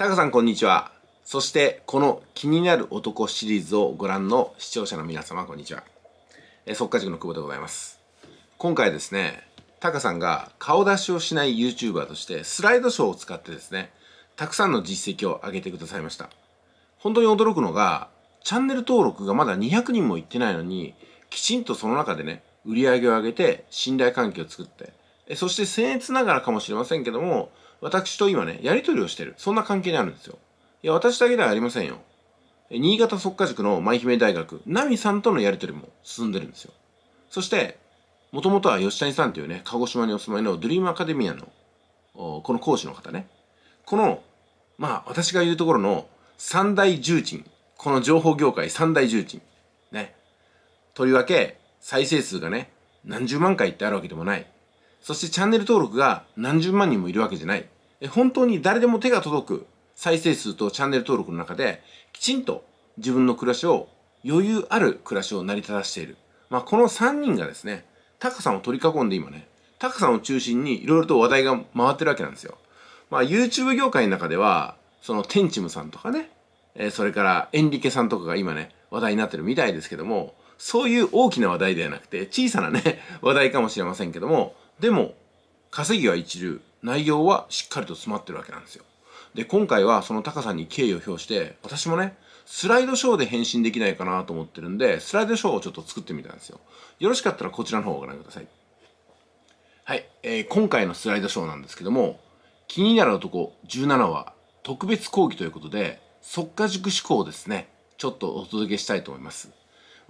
タカさんこんにちは。そしてこの気になる男シリーズをご覧の視聴者の皆様こんにちは。え速稼塾の久保でございます。今回ですね、タカさんが顔出しをしない YouTuber としてスライドショーを使ってですね、たくさんの実績を上げてくださいました。本当に驚くのが、チャンネル登録がまだ200人もいってないのに、きちんとその中でね、売り上げを上げて、信頼関係を作って、そして僭越ながらかもしれませんけども、私と今ね、やりとりをしてる。そんな関係にあるんですよ。いや、私だけではありませんよ。新潟速科塾の舞姫大学、ナミさんとのやりとりも進んでるんですよ。そして、もともとは吉谷さんというね、鹿児島にお住まいのドリームアカデミアの、この講師の方ね。この、まあ、私が言うところの三大重鎮。この情報業界三大重鎮。ね。とりわけ、再生数がね、何十万回ってあるわけでもない。そしてチャンネル登録が何十万人もいるわけじゃない。本当に誰でも手が届く再生数とチャンネル登録の中で、きちんと自分の暮らしを余裕ある暮らしを成り立たしている。まあ、この3人がですね、タカさんを取り囲んで今ね、タカさんを中心にいろいろと話題が回ってるわけなんですよ。まあ、YouTube 業界の中では、そのテンチムさんとかね、えそれからエンリケさんとかが今ね、話題になってるみたいですけども、そういう大きな話題ではなくて、小さなね、話題かもしれませんけども、でも、稼ぎは一流、内容はしっかりと詰まってるわけなんですよ。で、今回はその高さに敬意を表して、私もね、スライドショーで返信できないかなと思ってるんで、スライドショーをちょっと作ってみたんですよ。よろしかったらこちらの方をご覧ください。はい、えー、今回のスライドショーなんですけども、気になる男17話、特別講義ということで、即家塾思考ですね、ちょっとお届けしたいと思います。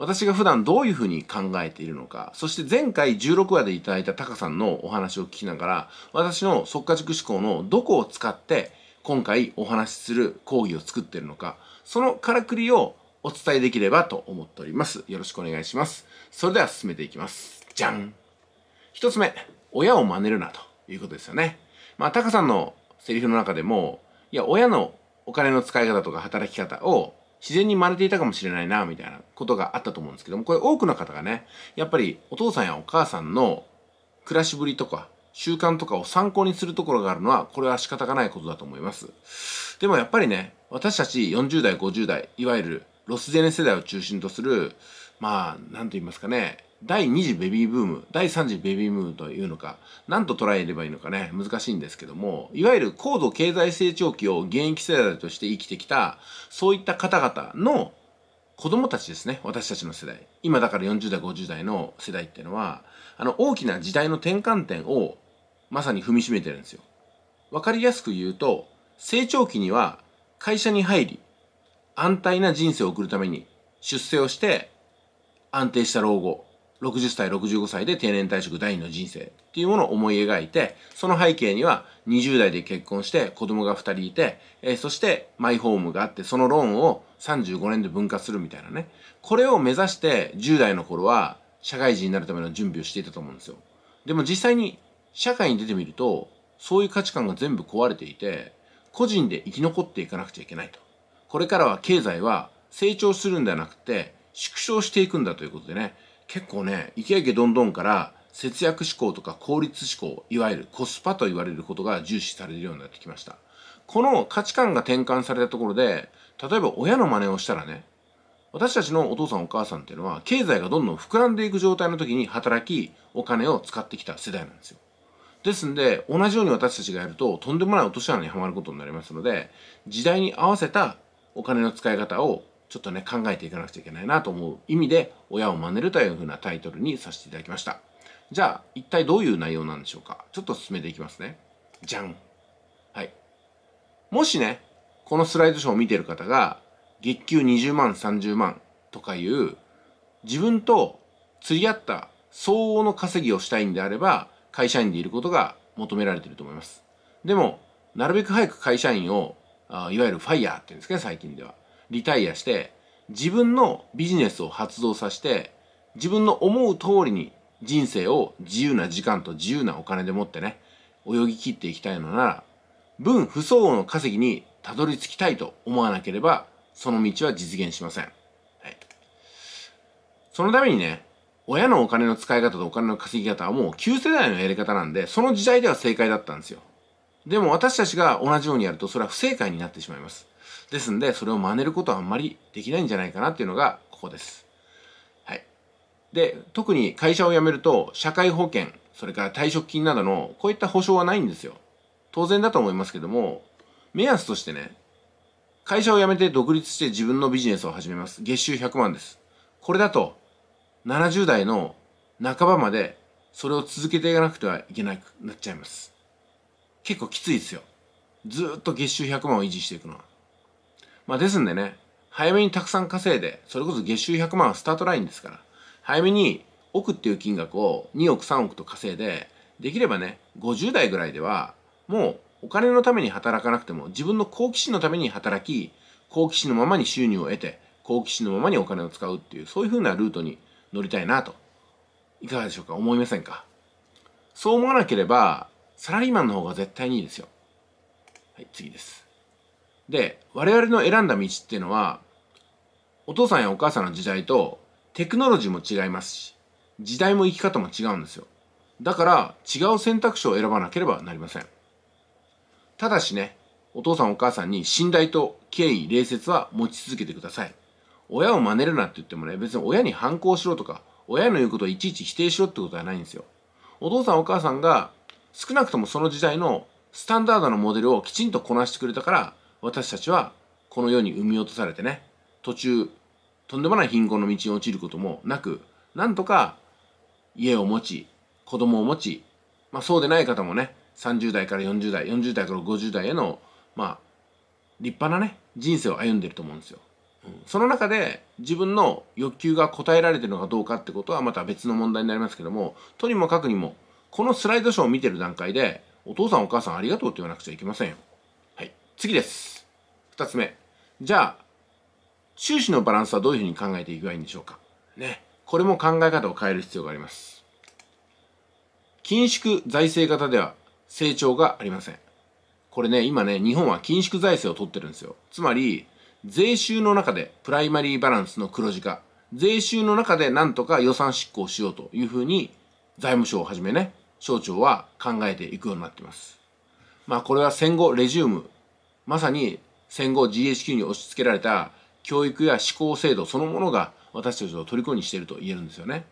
私が普段どういうふうに考えているのか、そして前回16話でいただいたタカさんのお話を聞きながら、私の即価塾思考のどこを使って今回お話しする講義を作っているのか、そのからくりをお伝えできればと思っております。よろしくお願いします。それでは進めていきます。じゃん一つ目、親を真似るなということですよね。まあ、タカさんのセリフの中でも、いや、親のお金の使い方とか働き方を自然に生まれていたかもしれないな、みたいなことがあったと思うんですけども、これ多くの方がね、やっぱりお父さんやお母さんの暮らしぶりとか、習慣とかを参考にするところがあるのは、これは仕方がないことだと思います。でもやっぱりね、私たち40代、50代、いわゆるロスジェネ世代を中心とする、まあ、なんと言いますかね、第2次ベビーブーム、第3次ベビーブームというのか、何と捉えればいいのかね、難しいんですけども、いわゆる高度経済成長期を現役世代として生きてきた、そういった方々の子供たちですね、私たちの世代。今だから40代、50代の世代っていうのは、あの、大きな時代の転換点をまさに踏みしめてるんですよ。わかりやすく言うと、成長期には会社に入り、安泰な人生を送るために出世をして、安定した老後、60歳、65歳で定年退職第二の人生っていうものを思い描いて、その背景には20代で結婚して子供が2人いて、えー、そしてマイホームがあって、そのローンを35年で分割するみたいなね。これを目指して10代の頃は社会人になるための準備をしていたと思うんですよ。でも実際に社会に出てみると、そういう価値観が全部壊れていて、個人で生き残っていかなくちゃいけないと。これからは経済は成長するんではなくて、縮小していくんだということでね、結構ね、イケイケどんどんから節約志向とか効率志向、いわゆるコスパと言われることが重視されるようになってきました。この価値観が転換されたところで、例えば親の真似をしたらね、私たちのお父さんお母さんっていうのは、経済がどんどん膨らんでいく状態の時に働き、お金を使ってきた世代なんですよ。ですんで、同じように私たちがやると、とんでもない落とし穴にはまることになりますので、時代に合わせたお金の使い方をちょっとね、考えていかなくちゃいけないなと思う意味で、親を真似るというふうなタイトルにさせていただきました。じゃあ、一体どういう内容なんでしょうか。ちょっと進めていきますね。じゃん。はい。もしね、このスライドショーを見てる方が、月給20万、30万とかいう、自分と釣り合った相応の稼ぎをしたいんであれば、会社員でいることが求められていると思います。でも、なるべく早く会社員を、いわゆるファイヤーって言うんですね、最近では。リタイアして自分のビジネスを発動させて自分の思う通りに人生を自由な時間と自由なお金でもってね泳ぎ切っていきたいのなら分不相応の稼ぎにたどり着きたいと思わなければその道は実現しません、はい、そのためにね親のお金の使い方とお金の稼ぎ方はもう旧世代のやり方なんでその時代では正解だったんですよでも私たちが同じようにやるとそれは不正解になってしまいますですんで、それを真似ることはあんまりできないんじゃないかなっていうのが、ここです。はい。で、特に会社を辞めると、社会保険、それから退職金などの、こういった保証はないんですよ。当然だと思いますけども、目安としてね、会社を辞めて独立して自分のビジネスを始めます。月収100万です。これだと、70代の半ばまで、それを続けていかなくてはいけなくなっちゃいます。結構きついですよ。ずっと月収100万を維持していくのは。まあ、ですんでね、早めにたくさん稼いで、それこそ月収100万はスタートラインですから、早めに億っていう金額を2億3億と稼いで、できればね、50代ぐらいでは、もうお金のために働かなくても、自分の好奇心のために働き、好奇心のままに収入を得て、好奇心のままにお金を使うっていう、そういうふうなルートに乗りたいなと。いかがでしょうか思いませんかそう思わなければ、サラリーマンの方が絶対にいいですよ。はい、次です。で我々の選んだ道っていうのはお父さんやお母さんの時代とテクノロジーも違いますし時代も生き方も違うんですよだから違う選択肢を選ばなければなりませんただしねお父さんお母さんに信頼と敬意礼節は持ち続けてください親を真似るなって言ってもね別に親に反抗しろとか親の言うことをいちいち否定しろってことはないんですよお父さんお母さんが少なくともその時代のスタンダードのモデルをきちんとこなしてくれたから私たちはこの世に産み落とされてね途中とんでもない貧困の道に落ちることもなくなんとか家を持ち子供を持ち、まあ、そうでない方もね30代から40代40代から50代へのまあ立派なね人生を歩んでると思うんですよ。その中で自分の欲求が応えられてるのかどうかってことはまた別の問題になりますけどもとにもかくにもこのスライドショーを見てる段階でお父さんお母さんありがとうって言わなくちゃいけませんよ。次です。2つ目。じゃあ、収支のバランスはどういうふうに考えていけばいいんでしょうか。ね。これも考え方を変える必要があります。緊縮財政型では成長がありません。これね、今ね、日本は緊縮財政を取ってるんですよ。つまり、税収の中でプライマリーバランスの黒字化。税収の中でなんとか予算執行しようというふうに、財務省をはじめね、省庁は考えていくようになっています。まあこれは戦後レジウムまさに戦後 GHQ に押し付けられた教育や思考制度そのものが私たちを虜にしていると言えるんですよね。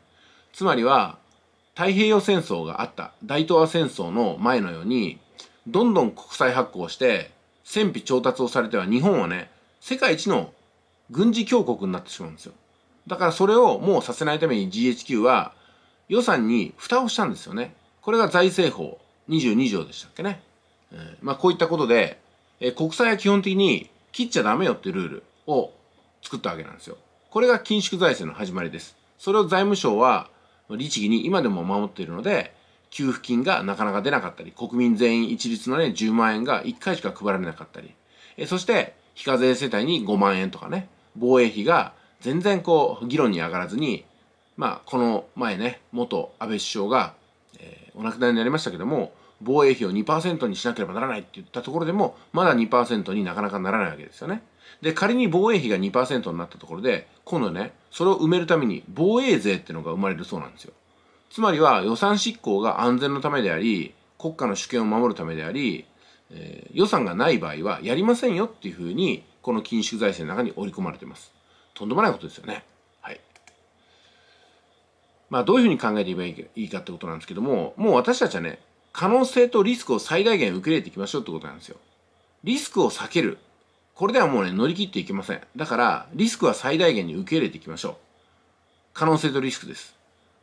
つまりは太平洋戦争があった大東亜戦争の前のようにどんどん国際発行して戦費調達をされては日本はね世界一の軍事強国になってしまうんですよ。だからそれをもうさせないために GHQ は予算に蓋をしたんですよね。これが財政法22条でしたっけね。えー、まあこういったことでえ国債は基本的に切っちゃダメよってルールを作ったわけなんですよ。これが緊縮財政の始まりです。それを財務省は律儀に今でも守っているので、給付金がなかなか出なかったり、国民全員一律のね、10万円が1回しか配られなかったり、えそして、非課税世帯に5万円とかね、防衛費が全然こう、議論に上がらずに、まあ、この前ね、元安倍首相が、えー、お亡くなりになりましたけども、防衛費を2%にしなければならないって言ったところでも、まだ2%になかなかならないわけですよね。で、仮に防衛費が2%になったところで、今度ね、それを埋めるために防衛税っていうのが生まれるそうなんですよ。つまりは予算執行が安全のためであり、国家の主権を守るためであり、えー、予算がない場合はやりませんよっていうふうに、この緊縮財政の中に織り込まれてます。とんでもないことですよね。はい。まあ、どういうふうに考えていけばいいかってことなんですけども、もう私たちはね、可能性とリスクを最大限受け入れていきましょうってことなんですよ。リスクを避ける。これではもうね、乗り切っていけません。だから、リスクは最大限に受け入れていきましょう。可能性とリスクです。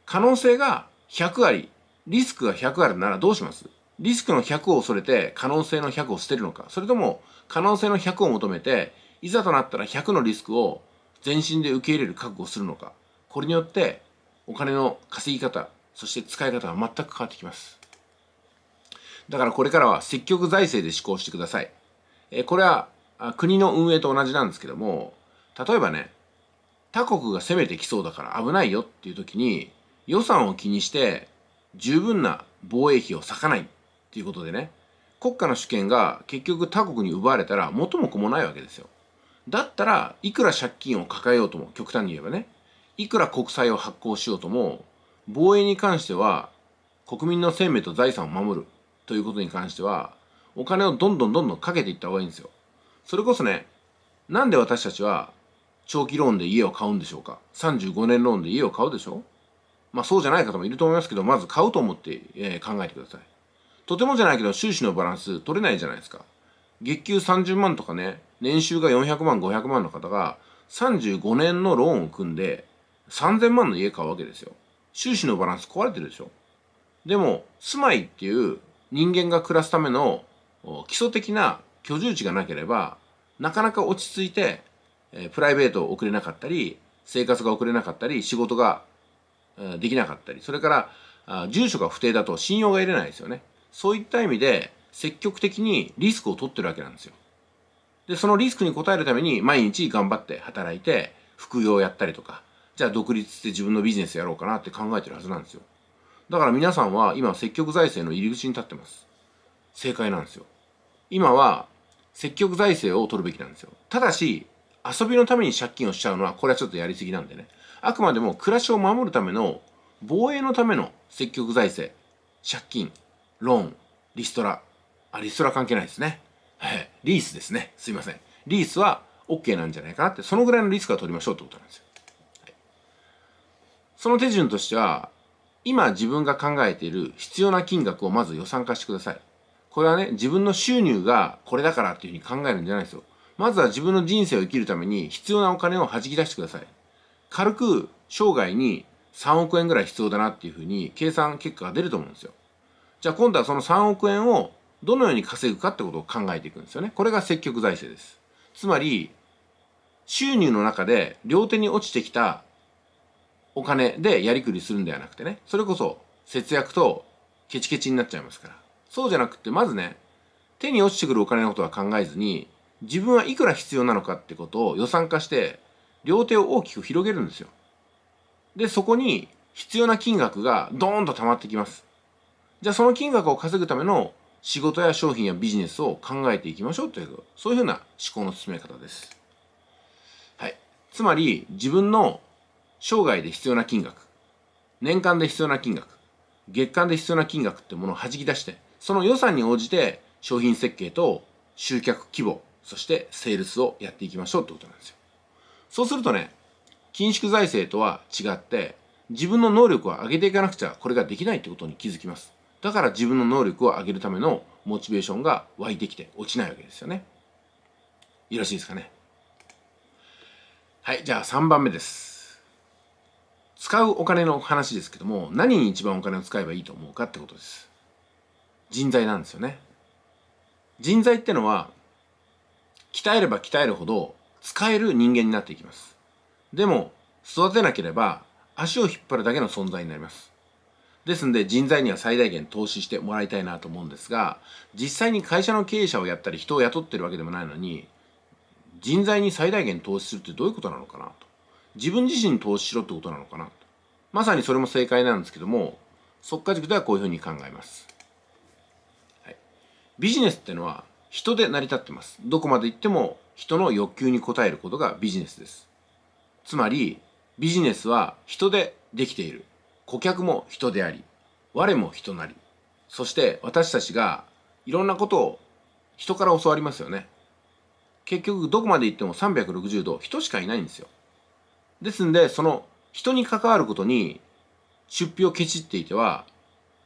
可能性が100あり、リスクが100あるならどうしますリスクの100を恐れて可能性の100を捨てるのか、それとも可能性の100を求めて、いざとなったら100のリスクを全身で受け入れる覚悟をするのか、これによってお金の稼ぎ方、そして使い方は全く変わってきます。だからこれからは積極財政で施行してください。えこれは国の運営と同じなんですけども、例えばね、他国が攻めてきそうだから危ないよっていう時に予算を気にして十分な防衛費を割かないっていうことでね、国家の主権が結局他国に奪われたら元も子もないわけですよ。だったらいくら借金を抱えようとも、極端に言えばね、いくら国債を発行しようとも、防衛に関しては国民の生命と財産を守るということに関しては、お金をどんどんどんどんかけていった方がいいんですよ。それこそね、なんで私たちは長期ローンで家を買うんでしょうか ?35 年ローンで家を買うでしょまあそうじゃない方もいると思いますけど、まず買うと思って、えー、考えてください。とてもじゃないけど収支のバランス取れないじゃないですか。月給30万とかね、年収が400万、500万の方が35年のローンを組んで3000万の家買うわけですよ。収支のバランス壊れてるでしょ。でも、住まいっていう人間が暮らすための基礎的な居住地がなければなかなか落ち着いて、えプライベートを送れなかったり生活が送れなかったり仕事が、できなかったりそれからあ住所が不定だと信用が得れないですよねそういった意味で積極的にリスクを取ってるわけなんですよでそのリスクに応えるために毎日頑張って働いて副業をやったりとかじゃあ独立して自分のビジネスやろうかなって考えてるはずなんですよだから皆さんは今積極財政の入り口に立ってます。正解なんですよ。今は積極財政を取るべきなんですよ。ただし、遊びのために借金をしちゃうのは、これはちょっとやりすぎなんでね。あくまでも暮らしを守るための、防衛のための積極財政、借金、ローン、リストラ。あ、リストラ関係ないですね。はい。リースですね。すいません。リースは OK なんじゃないかなって、そのぐらいのリスクは取りましょうってことなんですよ。はい、その手順としては、今自分が考えている必要な金額をまず予算化してください。これはね、自分の収入がこれだからっていうふうに考えるんじゃないですよ。まずは自分の人生を生きるために必要なお金を弾き出してください。軽く生涯に3億円ぐらい必要だなっていうふうに計算結果が出ると思うんですよ。じゃあ今度はその3億円をどのように稼ぐかってことを考えていくんですよね。これが積極財政です。つまり、収入の中で両手に落ちてきたお金でやりくりするんではなくてね、それこそ節約とケチケチになっちゃいますから。そうじゃなくて、まずね、手に落ちてくるお金のことは考えずに、自分はいくら必要なのかってことを予算化して、両手を大きく広げるんですよ。で、そこに必要な金額がドーンと溜まってきます。じゃあその金額を稼ぐための仕事や商品やビジネスを考えていきましょうという、そういうふうな思考の進め方です。はい。つまり、自分の生涯で必要な金額、年間で必要な金額、月間で必要な金額ってものを弾き出して、その予算に応じて商品設計と集客規模、そしてセールスをやっていきましょうってことなんですよ。そうするとね、緊縮財政とは違って、自分の能力を上げていかなくちゃこれができないってことに気づきます。だから自分の能力を上げるためのモチベーションが湧いてきて落ちないわけですよね。よろしいですかね。はい、じゃあ3番目です。使うお金の話ですけども何に一番お金を使えばいいと思うかってことです人材なんですよね人材ってのは鍛えれば鍛えるほど使える人間になっていきますでも育てなければ足を引っ張るだけの存在になりますですんで人材には最大限投資してもらいたいなと思うんですが実際に会社の経営者をやったり人を雇ってるわけでもないのに人材に最大限投資するってどういうことなのかなと自分自身に投資しろってことなのかなまさにそれも正解なんですけども速稼軸ではこういうふうに考えます、はい、ビジネスってのは人で成り立ってますどこまで行っても人の欲求に応えることがビジネスですつまりビジネスは人でできている顧客も人であり我も人なりそして私たちがいろんなことを人から教わりますよね結局どこまで行っても360度人しかいないんですよですんで、その人に関わることに出費をケチっていては、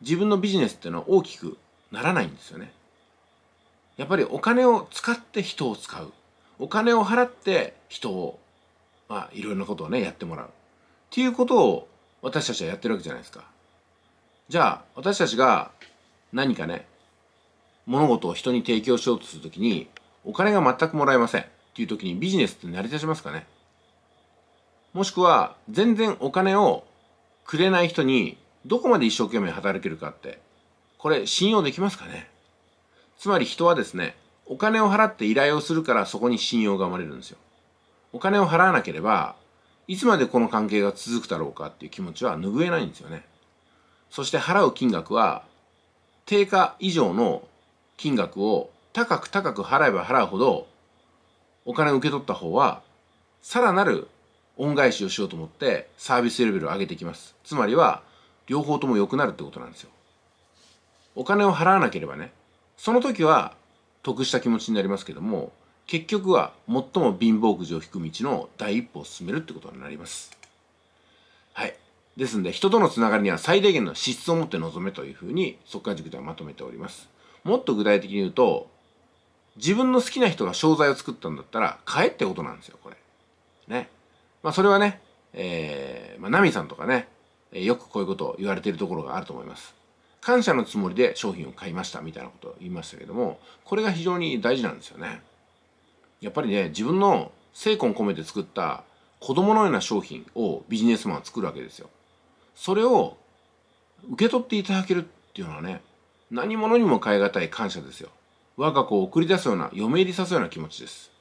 自分のビジネスっていうのは大きくならないんですよね。やっぱりお金を使って人を使う。お金を払って人を、まあ、いろんなことをね、やってもらう。っていうことを私たちはやってるわけじゃないですか。じゃあ、私たちが何かね、物事を人に提供しようとするときに、お金が全くもらえませんっていうときにビジネスって成り立ちますかねもしくは全然お金をくれない人にどこまで一生懸命働けるかってこれ信用できますかねつまり人はですねお金を払って依頼をするからそこに信用が生まれるんですよお金を払わなければいつまでこの関係が続くだろうかっていう気持ちは拭えないんですよねそして払う金額は定価以上の金額を高く高く払えば払うほどお金を受け取った方はさらなる恩返しをしようと思ってサービスレベルを上げていきますつまりは両方とも良くなるってことなんですよお金を払わなければねその時は得した気持ちになりますけども結局は最も貧乏くじを引く道の第一歩を進めるってことになりますはいですんで人とのつながりには最低限の資質を持って臨めというふうにから塾ではまとめておりますもっと具体的に言うと自分の好きな人が商材を作ったんだったら買えってことなんですよこれねまあ、それはね、えー、まあ、ナミさんとかね、よくこういうことを言われているところがあると思います。感謝のつもりで商品を買いましたみたいなことを言いましたけども、これが非常に大事なんですよね。やっぱりね、自分の精魂込めて作った子供のような商品をビジネスマンは作るわけですよ。それを受け取っていただけるっていうのはね、何者にも代え難い感謝ですよ。我が子を送り出すような、嫁入りさすような気持ちです。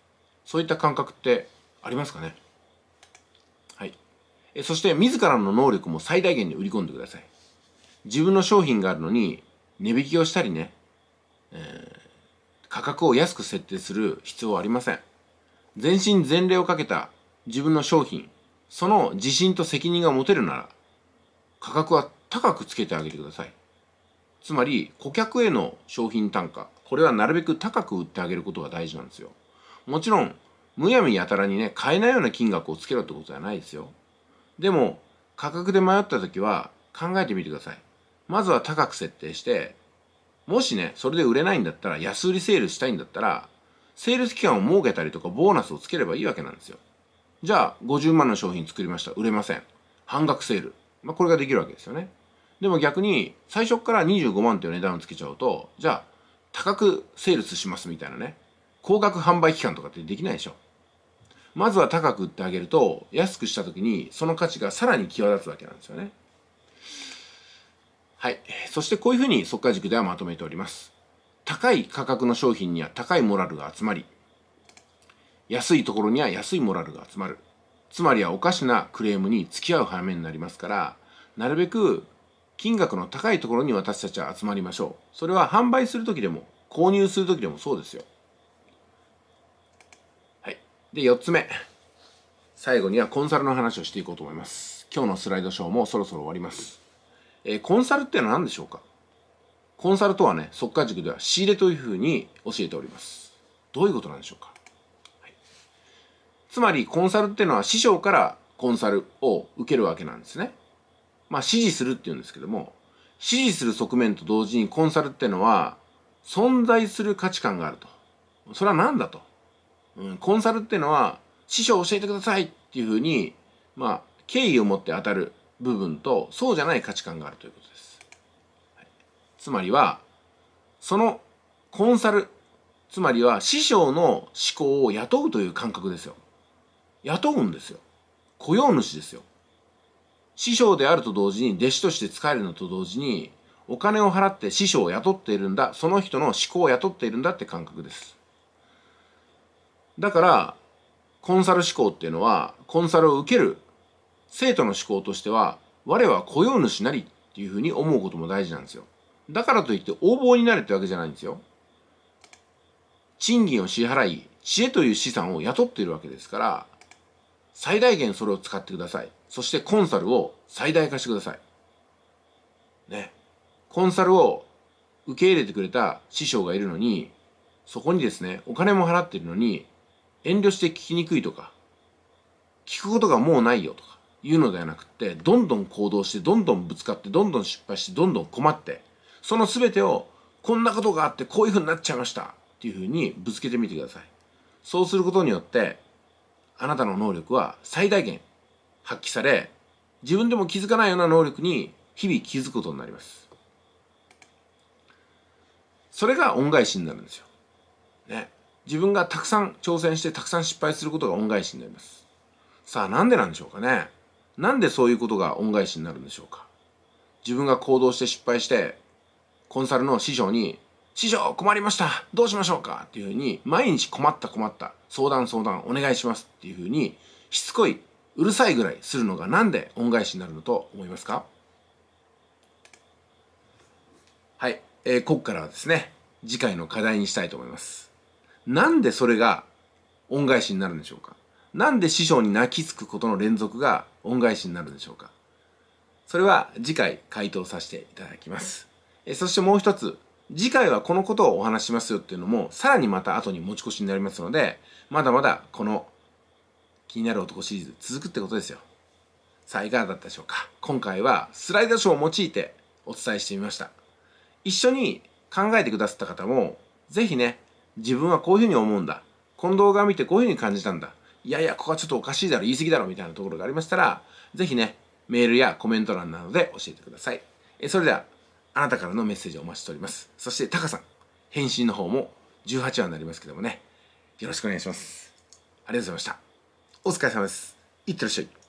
そういった感覚ってありますかねそして自らの能力も最大限に売り込んでください。自分の商品があるのに値引きをしたりね、えー、価格を安く設定する必要はありません。全身全霊をかけた自分の商品、その自信と責任が持てるなら、価格は高くつけてあげてください。つまり、顧客への商品単価、これはなるべく高く売ってあげることが大事なんですよ。もちろん、むやみやたらにね、買えないような金額をつけろってことじゃないですよ。でも、価格で迷った時は考えてみてください。まずは高く設定して、もしね、それで売れないんだったら、安売りセールしたいんだったら、セールス期間を設けたりとか、ボーナスをつければいいわけなんですよ。じゃあ、50万の商品作りました。売れません。半額セール。まあ、これができるわけですよね。でも逆に、最初から25万という値段をつけちゃうと、じゃあ、高くセールスしますみたいなね、高額販売期間とかってできないでしょ。まずは高く売ってあげると安くした時にその価値がさらに際立つわけなんですよねはいそしてこういうふうに速稼軸ではまとめております高い価格の商品には高いモラルが集まり安いところには安いモラルが集まるつまりはおかしなクレームに付き合う早めになりますからなるべく金額の高いところに私たちは集まりましょうそれは販売する時でも購入する時でもそうですよで、4つ目。最後にはコンサルの話をしていこうと思います。今日のスライドショーもそろそろ終わります。えー、コンサルっていうのは何でしょうかコンサルとはね、即稼塾では仕入れというふうに教えております。どういうことなんでしょうか、はい、つまり、コンサルっていうのは師匠からコンサルを受けるわけなんですね。まあ、指示するっていうんですけども、指示する側面と同時にコンサルっていうのは、存在する価値観があると。それは何だと。うん、コンサルっていうのは、師匠教えてくださいっていうふうに、まあ、敬意を持って当たる部分と、そうじゃない価値観があるということです。はい、つまりは、そのコンサル、つまりは師匠の思考を雇うという感覚ですよ。雇うんですよ。雇用主ですよ。師匠であると同時に弟子として使えるのと同時にお金を払って師匠を雇っているんだ、その人の思考を雇っているんだって感覚です。だからコンサル志向っていうのはコンサルを受ける生徒の志向としては我は雇用主なりっていうふうに思うことも大事なんですよだからといって横暴になれってわけじゃないんですよ賃金を支払い知恵という資産を雇っているわけですから最大限それを使ってくださいそしてコンサルを最大化してくださいねコンサルを受け入れてくれた師匠がいるのにそこにですねお金も払っているのに遠慮して聞きにくいとか、聞くことがもうないよとかいうのではなくて、どんどん行動して、どんどんぶつかって、どんどん失敗して、どんどん困って、その全てを、こんなことがあって、こういうふうになっちゃいましたっていうふうにぶつけてみてください。そうすることによって、あなたの能力は最大限発揮され、自分でも気づかないような能力に日々気づくことになります。それが恩返しになるんですよ。ね。自分がたくさん挑戦してたくさん失敗することが恩返しになります。さあなんでなんでしょうかねなんでそういうことが恩返しになるんでしょうか自分が行動して失敗してコンサルの師匠に「師匠困りましたどうしましょうか?」っていうふうに毎日困った困った相談相談お願いしますっていうふうにしつこいうるさいぐらいするのがなんで恩返しになるのと思いますかはい、えー、ここからはですね次回の課題にしたいと思います。なんでそれが恩返しになるんでしょうかなんで師匠に泣きつくことの連続が恩返しになるんでしょうかそれは次回回答させていただきます。えそしてもう一つ、次回はこのことをお話しますよっていうのも、さらにまた後に持ち越しになりますので、まだまだこの気になる男シリーズ続くってことですよ。さあ、いかがだったでしょうか今回はスライドショーを用いてお伝えしてみました。一緒に考えてくださった方も、ぜひね、自分はこういうふうに思うんだこの動画を見てこういうふうに感じたんだいやいやここはちょっとおかしいだろ言い過ぎだろみたいなところがありましたら是非ねメールやコメント欄などで教えてくださいえそれではあなたからのメッセージをお待ちしておりますそしてタカさん返信の方も18話になりますけどもねよろしくお願いしますありがとうございましたお疲れ様ですいってらっしゃい